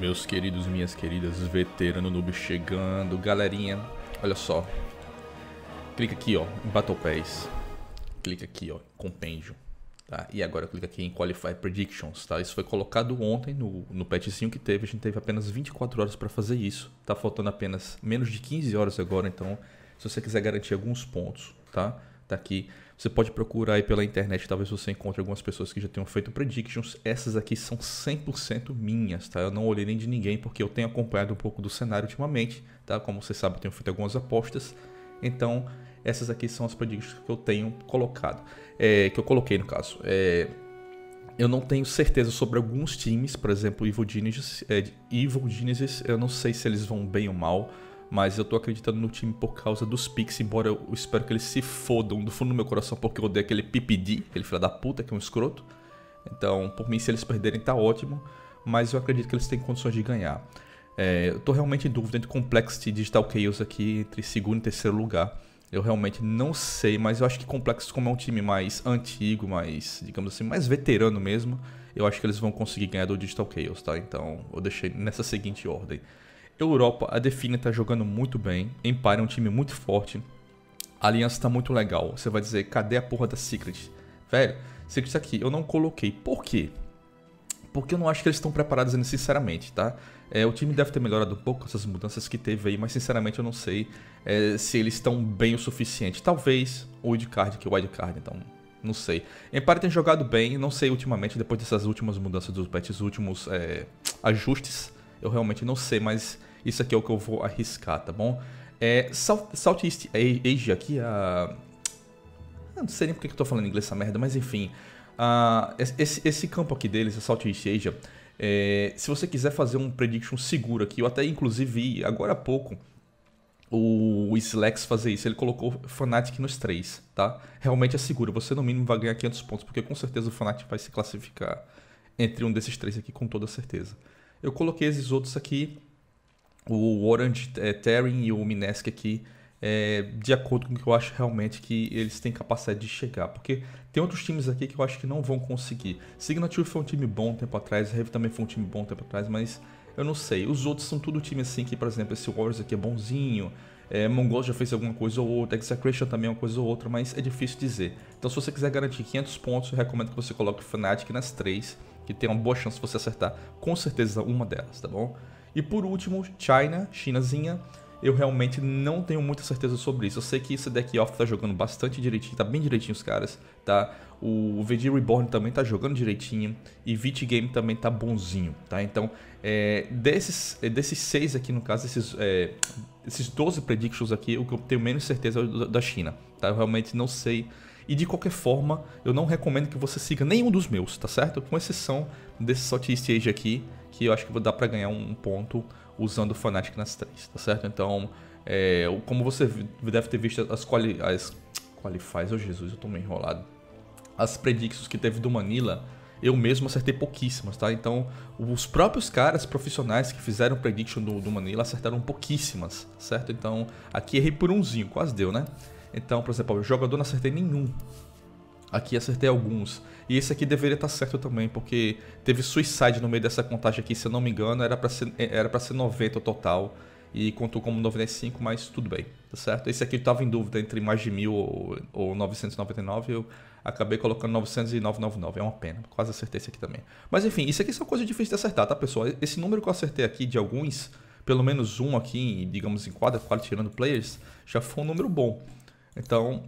Meus queridos e minhas queridas, veterano noob chegando. Galerinha, olha só. Clica aqui, ó, em Battle Pass. Clica aqui, ó, em Compêndio. Tá? E agora clica aqui em Qualify Predictions, tá? Isso foi colocado ontem no, no patchzinho que teve. A gente teve apenas 24 horas para fazer isso. Tá faltando apenas menos de 15 horas agora, então se você quiser garantir alguns pontos, tá? Tá aqui você pode procurar aí pela internet, talvez você encontre algumas pessoas que já tenham feito predictions. Essas aqui são 100% minhas, tá? Eu não olhei nem de ninguém porque eu tenho acompanhado um pouco do cenário ultimamente, tá? Como você sabe, eu tenho feito algumas apostas. Então, essas aqui são as predictions que eu tenho colocado, é, que eu coloquei no caso. É, eu não tenho certeza sobre alguns times, por exemplo, Evil Genius, é, Evil Genesis, eu não sei se eles vão bem ou mal. Mas eu tô acreditando no time por causa dos picks, embora eu espero que eles se fodam do fundo do meu coração, porque eu odeio aquele PPD, aquele filho da puta que é um escroto. Então, por mim, se eles perderem, tá ótimo. Mas eu acredito que eles têm condições de ganhar. É, eu tô realmente em dúvida entre Complexity e Digital Chaos aqui, entre segundo e terceiro lugar. Eu realmente não sei, mas eu acho que Complexity, como é um time mais antigo, mais, digamos assim, mais veterano mesmo, eu acho que eles vão conseguir ganhar do Digital Chaos, tá? Então eu deixei nessa seguinte ordem. Europa, a Defina tá jogando muito bem. Empire é um time muito forte. A aliança tá muito legal. Você vai dizer, cadê a porra da Secret? Velho, Secret aqui, eu não coloquei. Por quê? Porque eu não acho que eles estão preparados necessariamente, sinceramente, tá? É, o time deve ter melhorado um pouco essas mudanças que teve aí, mas sinceramente eu não sei é, se eles estão bem o suficiente. Talvez o wildcard, que é o wildcard, então não sei. Empire tem jogado bem, não sei ultimamente, depois dessas últimas mudanças dos patches, últimos é, ajustes, eu realmente não sei, mas isso aqui é o que eu vou arriscar, tá bom? É, South, Southeast Asia, aqui a... não sei nem porque que eu tô falando inglês essa merda, mas enfim. esse, esse campo aqui deles, a Southeast Asia, é, se você quiser fazer um prediction seguro aqui, eu até inclusive vi agora há pouco o Slex fazer isso, ele colocou Fnatic nos três, tá? Realmente é seguro, você no mínimo vai ganhar 500 pontos, porque com certeza o Fnatic vai se classificar entre um desses três aqui com toda certeza. Eu coloquei esses outros aqui, o Orange é, Terry e o Minesk aqui, é, de acordo com o que eu acho realmente que eles têm capacidade de chegar. Porque tem outros times aqui que eu acho que não vão conseguir. Signature foi um time bom um tempo atrás, Heavy também foi um time bom um tempo atrás, mas eu não sei. Os outros são tudo time assim que, por exemplo, esse Warriors aqui é bonzinho, é, Mongol já fez alguma coisa ou outra, Execration também é uma coisa ou outra, mas é difícil dizer. Então se você quiser garantir 500 pontos, eu recomendo que você coloque o Fnatic nas três, que tem uma boa chance de você acertar com certeza uma delas, tá bom? E por último, China, Chinazinha. Eu realmente não tenho muita certeza sobre isso. Eu sei que esse deck off tá jogando bastante direitinho, tá bem direitinho os caras, tá? O VG Reborn também tá jogando direitinho e Vit Game também tá bonzinho, tá? Então, é, desses, é, desses seis aqui, no caso, esses, é, esses 12 predictions aqui, o que eu tenho menos certeza é da China, tá? Eu realmente não sei e de qualquer forma, eu não recomendo que você siga nenhum dos meus, tá certo? Com exceção desse Southeast Age aqui, que eu acho que dá para ganhar um ponto usando o Fnatic nas três, tá certo? Então, é, como você deve ter visto as, quali as qualifies, oh Jesus, eu tô meio enrolado. As predictions que teve do Manila, eu mesmo acertei pouquíssimas, tá? Então, os próprios caras profissionais que fizeram prediction do, do Manila acertaram pouquíssimas, certo? Então, aqui errei por umzinho, quase deu, né? Então, por exemplo, o jogador não acertei nenhum. Aqui acertei alguns. E esse aqui deveria estar tá certo também, porque teve suicide no meio dessa contagem aqui, se eu não me engano, era para ser, é, era pra ser 90 o total. E contou como 95, mas tudo bem, tá certo? Esse aqui estava tava em dúvida entre mais de mil ou, ou 999, eu acabei colocando 90999, é uma pena, quase acertei esse aqui também. Mas enfim, isso aqui são coisas difíceis de acertar, tá pessoal? Esse número que eu acertei aqui de alguns, pelo menos um aqui, digamos em quadra, quadra tirando players, já foi um número bom. Então,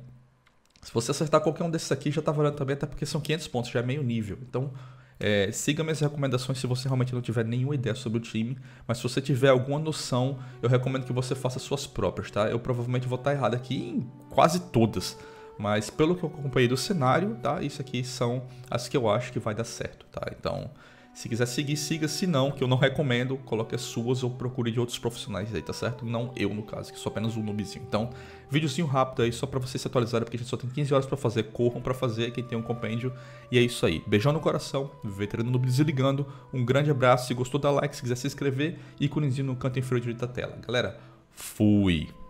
se você acertar qualquer um desses aqui, já está valendo também, até porque são 500 pontos, já é meio nível. Então, é, siga minhas recomendações se você realmente não tiver nenhuma ideia sobre o time, mas se você tiver alguma noção, eu recomendo que você faça suas próprias, tá? Eu provavelmente vou estar errado aqui em quase todas, mas pelo que eu acompanhei do cenário, tá? Isso aqui são as que eu acho que vai dar certo, tá? Então, se quiser seguir, siga. Se não, que eu não recomendo, coloque as suas ou procure de outros profissionais aí, tá certo? Não eu, no caso, que sou apenas um noobzinho. Então, videozinho rápido aí, só para vocês se atualizarem, porque a gente só tem 15 horas para fazer. Corram para fazer, quem tem um compêndio. E é isso aí. Beijão no coração, veterano noob desligando. Um grande abraço. Se gostou, dá like. Se quiser se inscrever, íconezinho no canto inferior direito da tela. Galera, fui!